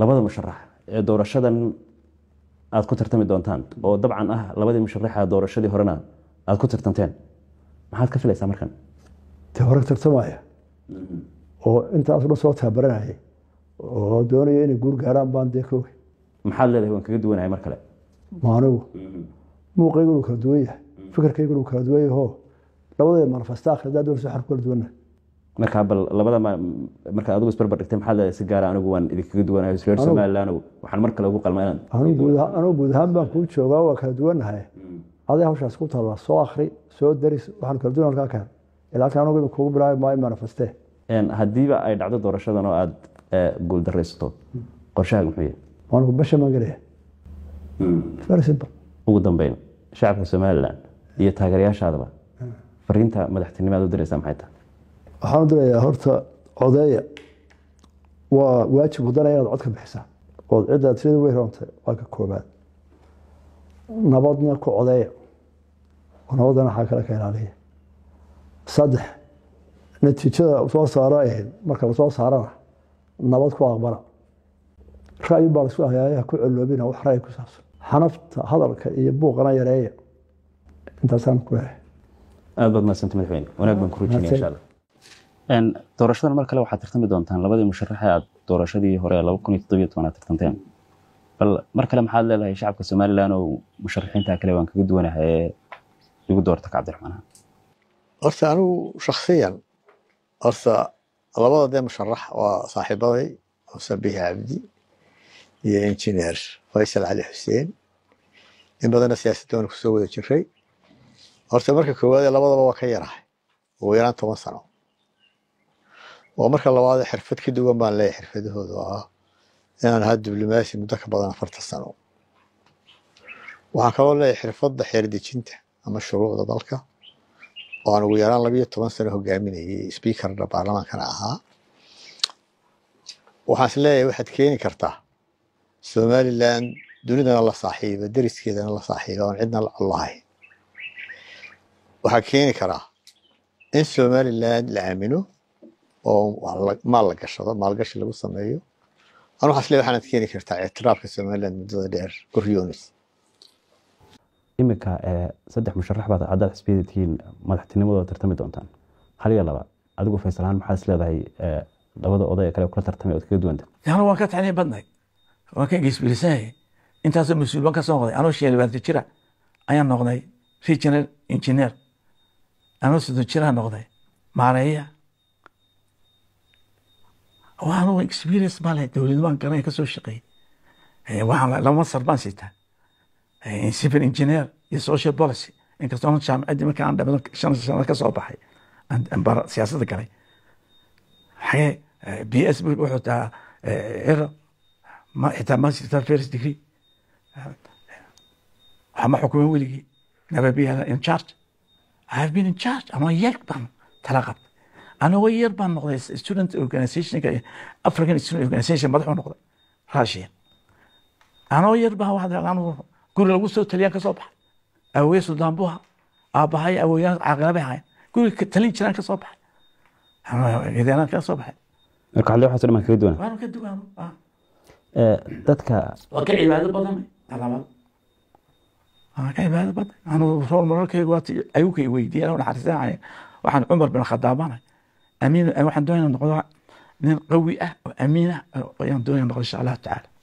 labada musharax ee doorashadan aad ku tartami doontaan oo dabcan ah labadii musharaxa doorashadii horena aad ku tartamteen maxaad ka filaysaa markan ta hore tartamaya oo intaas dhan soo taabaranaya oo doonaya inay guur gaaraan baan dee ka maxaad leedahay waan kaga duwanahay mar kale maanigu muuqaygun kala duwan yahay mm-hmm. fikirkaygun kala duwan yaho labadee manifestaak hadaa doonaysa xar kala duwannahay markaa bal labada markaa adugu isbarbar dhigtay maxaad si gaara ah anigu waan idinkaga duwanahay isreer somalilan waxaan mar kale ugu qalma inaan anigu guud ahaan baan kuu joogaa waa kala duwanahay mm. aday hawshaas ku tala soo akri soo daris waxaan kala duwan halkaa keen ilaa kan anigu kugu bilaabi maayo manifeste haddiiba ay dhacdo doorashadan oo aad e, guuldaraysato mm. qorshahaaga muxuu yahay anigu basha maan mm. very simple ugu dambeyn shacabka somalilan iyo taageerayaashaadaba fariinta madaxtinimada u diraysaa maxay tahay waxaan u dirayaa horta codeeya waa waajib hudanaya inaad cod ka ood ciddaa tirada way roontay waa ka koobaad nabadna ku codeeya oo nabadana waxaa kale ka ilaaliya saddex natiijada soo saareen marka lasoo saarana nabad ku aqbala ra-yin baa laisku ahyaaya ku celoobina wax ra ku saabsan xanafta hadalka iyo buuqana yareeya intaasaan ku leehay aad baad mahadsanta madaxweyne wanaag baan ku rujinaya insha allah doorashadan mar kale waxaad tartami doontaan labadii musharaxe aad doorashadii hore tartamteen bal mar kale maxaad leedahay shacabka somalilan oo musharaxiinta kale waan kaga duwanahay ee igu doorta kacabdiraxmaan horta anigu shakhsiyan horta labada dee musharax waa saaxiibaday muuse bihi cabdi iyo engineer faysal cali xuseen in badanna siyaasaddoona kusoo wada jiray horta marka koowaadee labadaba waa ka yarahay ugu yaraan toban sano oo marka labaad xirfad ka duwan baan leeyahay xirfadahooda ah inaan ahaa diblomaasi muddo ka badan afartan sano waxaan kaloo leeyahay xirfadda xeerdejinta ama shuruucda dalka oo aan ugu yaraan labiyo toban sano hogaaminayay sbiikarna baarlamaankana ahaa waxaan is leeyahay waxaad keeni kartaa somalilan dunidana la saaxiiba deriskeedana la saaxiiba oon cidna la waxaa keeni karaa in somalilan la aamino oo maal la gashado maalgashi lagu sameeyo an waxas le waxaanad keeni kartaa ictiraafka somalilan muddada dheer goryoonis iminka saddex musharax baad cadaad xisbiyada tihiin madaxtinimadooda tartami doontaan hal iyo laba adigu faysalaan maxaa is leedahay labada odayga kale kula tartamay ood kaga duwanta yana waan ka tacniin badnay waan ka geesbirisanahay intaasoo mas-uul baan ka soo noqday anoo sheeli jira ayaan noqday regional engineer anoo soddon jiraha noqday maareeya waanu experience baa s wuxuu tahaa ciro eh, xitaa master first anigo yar baan noqday student organizationka african student organization madaxuu noqday russia anoo yar baa waxaad guri lagu soo taliyaan ka soo baxay awooye sudan buha aabbahay awooyahan caaqilabay ahayn guriga talin jiraan ka baxay ciidanaan ka baxay marka xalli waxaasoo dhamaan kaga duwana waan ka duwan eh, dadka waa ka cibaado badan calaamado waan badan anu rol mararkaygu ayuu kay weydiiyeen naxariisanaya waxaan cumar bin khadaabanahay waxaan doonaya noqdo nin qawi ah oo amiin ah ayaan doonaya noqdo insha allahu tacaala